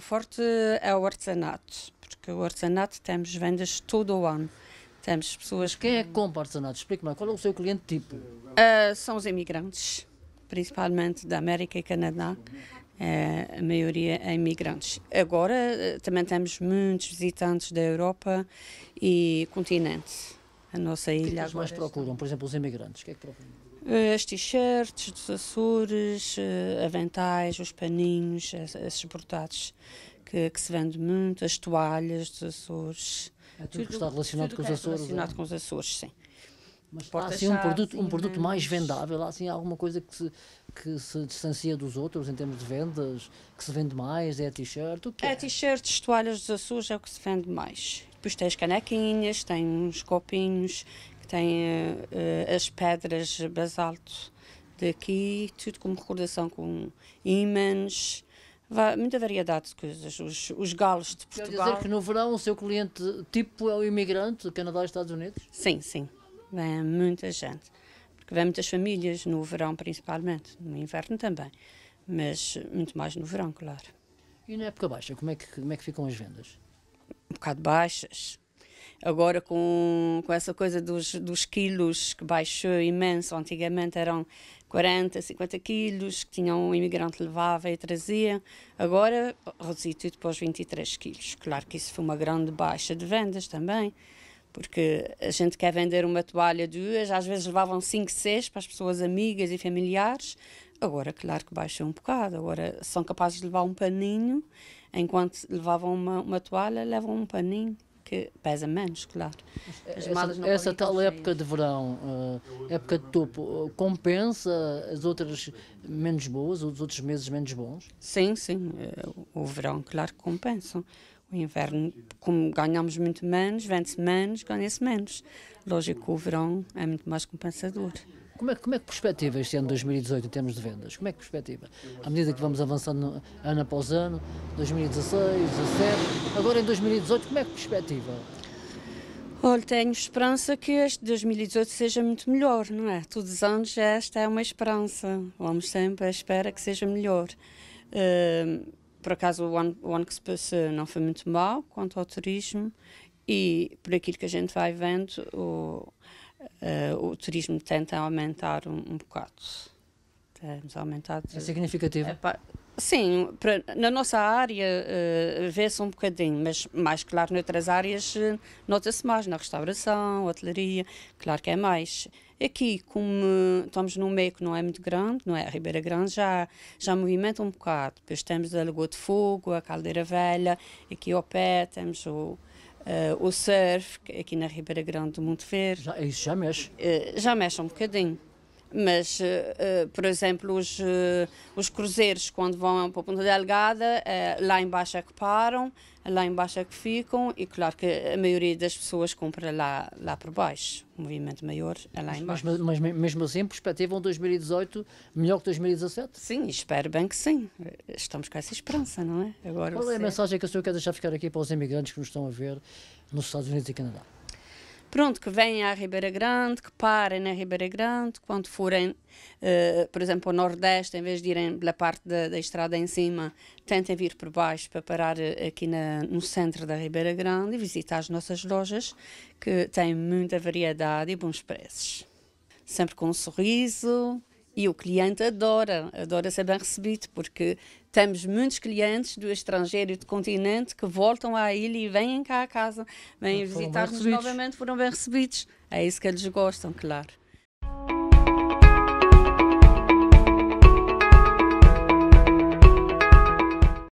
O forte é o artesanato, porque o artesanato temos vendas todo o ano. Temos pessoas que. Quem é que compra artesanato? Explique-me, qual é o seu cliente tipo? Uh, são os imigrantes, principalmente da América e Canadá. Uh, a maioria é imigrantes. Agora uh, também temos muitos visitantes da Europa e continente a nossa ilha. O que é que mais procuram, por exemplo, os imigrantes? O que é que procuram? Eh, as t-shirts dos Açores, eh, aventais, os paninhos, esses bordados que, que, se vende muito, as toalhas dos Açores. É tudo, tudo que é está é? relacionado com os Açores? relacionado é? com os Açores, sim. Mas há assim um produto, um produto né? mais vendável, há assim alguma coisa que se, que se distancia dos outros em termos de vendas, que se vende mais, é t-shirt, o que é? É t-shirts, toalhas dos Açores é o que se vende mais. Depois tem as canequinhas, tem uns copinhos, tem uh, uh, as pedras basalto daqui, tudo como recordação com ímãs, muita variedade de coisas, os, os galos de Portugal. Quer dizer que no verão o seu cliente tipo é o imigrante, Canadá e Estados Unidos? Sim, sim. Vem muita gente. Porque vem muitas famílias, no verão principalmente, no inverno também. Mas muito mais no verão, claro. E na época baixa, como é que, como é que ficam as vendas? Um bocado baixas. Agora, com, com essa coisa dos, dos quilos que baixou imenso, antigamente eram 40, 50 quilos que tinham um imigrante levava e trazia, agora reduziu tudo para os 23 quilos. Claro que isso foi uma grande baixa de vendas também porque a gente quer vender uma toalha de duas, às vezes levavam cinco, seis para as pessoas amigas e familiares, agora claro que baixa um bocado, agora são capazes de levar um paninho, enquanto levavam uma, uma toalha, levam um paninho que pesa menos, claro. essa, essa tal feias. época de verão, eh, época de topo, eh, compensa as outras menos boas, os outros meses menos bons? Sim, sim, eh, o verão, claro que compensa. O inverno, como ganhamos muito menos, vende-se menos, ganha-se menos. Lógico que o verão é muito mais compensador. Como é, como é que perspectiva este ano 2018 em termos de vendas? Como é que perspectiva? À medida que vamos avançando ano após ano, 2016, 2017, agora em 2018, como é que perspectiva? Olha, tenho esperança que este 2018 seja muito melhor, não é? Todos os anos esta é uma esperança. Vamos sempre à espera que seja melhor. Uh, por acaso, o ano, o ano que se passou não foi muito mal quanto ao turismo, e por aquilo que a gente vai vendo, o, uh, o turismo tenta aumentar um, um bocado. Temos aumentado. É significativo. É, Sim, pra, na nossa área uh, vê-se um bocadinho, mas mais claro, noutras áreas uh, nota-se mais, na restauração, hotelaria, claro que é mais. Aqui, como eh, estamos num meio que não é muito grande, não é a Ribeira Grande, já, já movimenta um bocado. Depois temos a Lagoa de Fogo, a Caldeira Velha, aqui ao pé temos o, Uh, o surf, aqui na Ribeira Grande do Monte Verde. Já, isso já mexe? Uh, já mexe um bocadinho. Mas, uh, por exemplo, os, uh, os cruzeiros, quando vão para a Ponta Delgada, uh, lá embaixo é que param, lá embaixo é que ficam, e claro que a maioria das pessoas compra lá, lá por baixo. O movimento maior é lá embaixo. Mas, mas, mas mesmo assim, perspectivam 2018 melhor que 2017? Sim, espero bem que sim. Estamos com essa esperança, não é? Agora Qual é a mensagem que o senhor quer deixar ficar aqui para os imigrantes que nos estão a ver nos Estados Unidos e Canadá? pronto, que venham à Ribeira Grande, que parem na Ribeira Grande, quando forem, uh, por exemplo, ao Nordeste, em vez de irem pela parte da, da estrada em cima, tentem vir por baixo para parar eh, aqui na, no centro da Ribeira Grande e visitar as nossas lojas, que têm muita variedade e bons preços. Sempre com um sorriso, e o cliente adora, adora ser bem recebido, porque temos muitos clientes do estrangeiro e do continente que voltam à ilha e vêm cá à casa, vêm visitar-nos novamente, foram bem recebidos. É isso que eles gostam, claro.